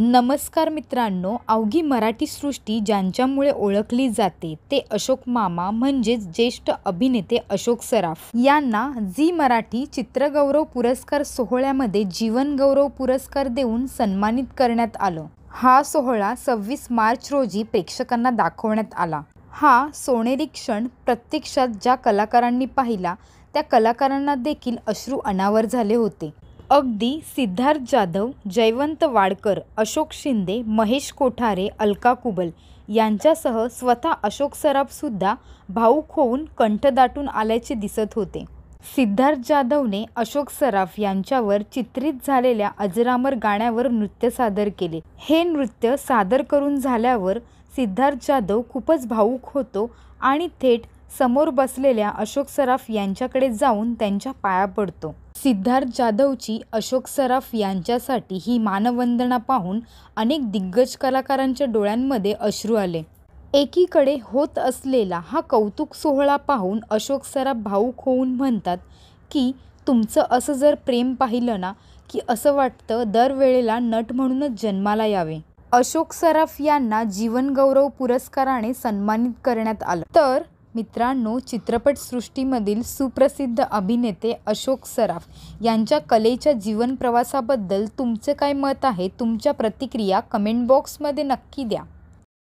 नमस्कार मित्रांनो अवघी मराठी सृष्टी ज्यांच्यामुळे ओळखली जाते ते अशोक मामा म्हणजेच ज्येष्ठ अभिनेते अशोक सराफ यांना झी मराठी चित्रगौरव पुरस्कार सोहळ्यामध्ये जीवनगौरव पुरस्कार देऊन सन्मानित करण्यात आलं हा सोहळा सव्वीस मार्च रोजी प्रेक्षकांना दाखवण्यात आला हा सोनेरी क्षण प्रत्यक्षात ज्या कलाकारांनी पाहिला त्या कलाकारांना देखील अश्रू अनावर झाले होते अगदी सिद्धार्थ जाधव जयवंत वाडकर अशोक शिंदे महेश कोठारे अलका कुबल यांच्यासह स्वतः अशोक सराफसुद्धा भाऊक होऊन कंठ दाटून आल्याचे दिसत होते सिद्धार्थ जाधवने अशोक सराफ यांच्यावर चित्रित झालेल्या अजरामर गाण्यावर नृत्य सादर केले हे नृत्य सादर करून झाल्यावर सिद्धार्थ जाधव खूपच भावूक होतो आणि थेट समोर बसलेल्या अशोक सराफ यांच्याकडे जाऊन त्यांच्या पाया पडतो सिद्धार्थ जाधवची अशोक सराफ यांच्यासाठी ही मानवंदना पाहून अनेक दिग्गज कलाकारांच्या डोळ्यांमध्ये अश्रू आले एकीकडे होत असलेला हा कौतुक सोहळा पाहून अशोक सराफ भाऊक होऊन म्हणतात की तुमचं असं जर प्रेम पाहिलं ना की असं वाटतं दरवेळेला नट म्हणूनच जन्माला यावे अशोक सराफ यांना जीवनगौरव पुरस्काराने सन्मानित करण्यात आलं तर मित्रांनो चित्रपटसृष्टीमधील सुप्रसिद्ध अभिनेते अशोक सराफ यांच्या कलेच्या जीवनप्रवासाबद्दल तुमचं काय मत आहे तुमच्या प्रतिक्रिया कमेंट बॉक्समध्ये नक्की द्या